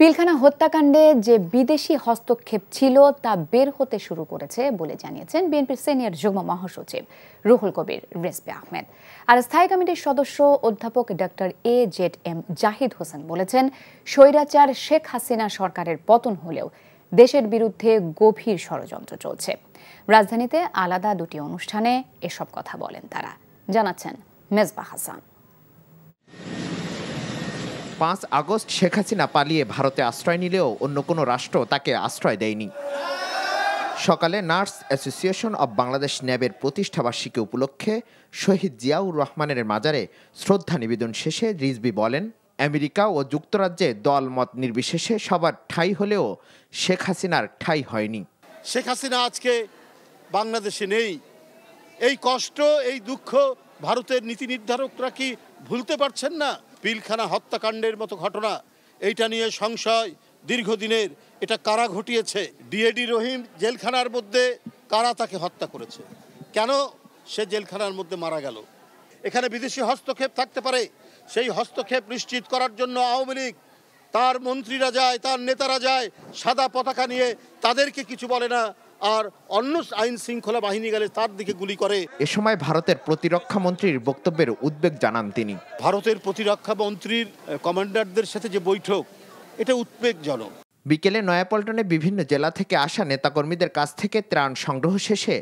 পিলখানা হত্যাকাণ্ডে যে বিদেশি হস্তক্ষেপ ছিল তা বের হতে শুরু করেছে বলে জানিয়েছেন বিএনপির সিনিয়র যুগ্ম মহাসচিব রুহুল কবির রেসপি আহমেদ আর স্থায়ী কমিটির সদস্য অধ্যাপক doctor A Z M Zahid Hossain বলেছেন স্বৈরাচার শেখ হাসিনা সরকারের পতন হলেও দেশের বিরুদ্ধে গভীর ষড়যন্ত্র চলছে রাজধানীতে আলাদা দুটি অনুষ্ঠানে এসব কথা বলেন তারা জানাচ্ছেন মেজবা হাসান পাঁচ আগস্ট শেখ হাসিনা পালিয়ে ভারতে আশ্রয় নিলেও অন্য কোনো রাষ্ট্র তাকে আশ্রয় দেয়নি সকালে নার্স অ্যাসোসিয়েশন অব বাংলাদেশ ন্যাবের প্রতিষ্ঠাবার্ষিকী উপলক্ষে শহীদ জিয়াউর রহমানের মাজারে শ্রদ্ধা নিবেদন শেষে রিজবি বলেন আমেরিকা ও যুক্তরাজ্যে দল মত নির্বিশেষে সবার ঠাই হলেও শেখ হাসিনার ঠাই হয়নি শেখ হাসিনা আজকে বাংলাদেশে নেই এই কষ্ট এই দুঃখ ভারতের নীতি নির্ধারকরা কি ভুলতে পারছেন না পিলখানা হত্যাকাণ্ডের মতো ঘটনা এইটা নিয়ে সংশয় দীর্ঘদিনের এটা কারা ঘটিয়েছে ডিএডি রহিম জেলখানার মধ্যে কারা তাকে হত্যা করেছে কেন সে জেলখানার মধ্যে মারা গেল এখানে বিদেশি হস্তক্ষেপ থাকতে পারে সেই হস্তক্ষেপ নিশ্চিত করার জন্য আওয়ামী লীগ তার মন্ত্রীরা যায় তার নেতারা যায় সাদা পতাকা নিয়ে তাদেরকে কিছু বলে না আর অন্য আইন শৃঙ্খলা বাহিনী গেলে তার দিকে গুলি করে এ সময় ভারতের প্রতিরক্ষা মন্ত্রীর বক্তব্যের উদ্বেগ জানান তিনি ভারতের প্রতিরক্ষা মন্ত্রীর কমান্ডারদের সাথে যে বৈঠক এটা উদ্বেগজনক বিকেলে নয়াপল্টনে বিভিন্ন জেলা থেকে আসা নেতাকর্মীদের কাছ থেকে ত্রাণ সংগ্রহ শেষে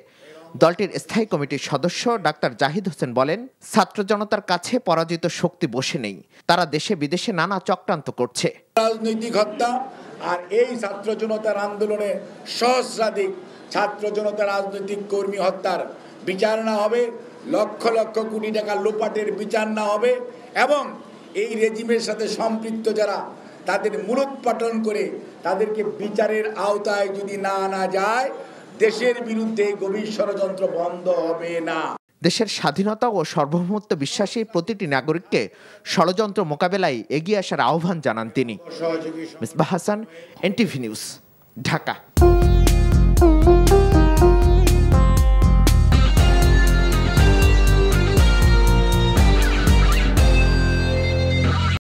দলটির স্থায়ী কমিটির সদস্য ডাক্তার জাহিদ হোসেন বলেন ছাত্র জনতার কাছে পরাজিত শক্তি বসে নেই তারা দেশে বিদেশে নানা চক্রান্ত করছে রাজনৈতিক হত্যা আর এই ছাত্র জনতার আন্দোলনে সহস্রাধিক ছাত্র জনতা রাজনৈতিক কর্মী হত্যার বিচার না হবে লক্ষ লক্ষ কোটি টাকা লোপাটের বিচার না হবে এবং এই রেজিমের সাথে সম্পৃক্ত যারা তাদের মূলোৎপাটন করে তাদেরকে বিচারের আওতায় যদি না আনা যায় দেশের বিরুদ্ধে গভীর ষড়যন্ত্র বন্ধ হবে না দেশের স্বাধীনতা ও সার্বভৌমত্ব বিশ্বাসী প্রতিটি নাগরিককে ষড়যন্ত্র মোকাবেলায় এগিয়ে আসার আহ্বান জানান তিনি মিসবাহ হাসান এনটিভি নিউজ ঢাকা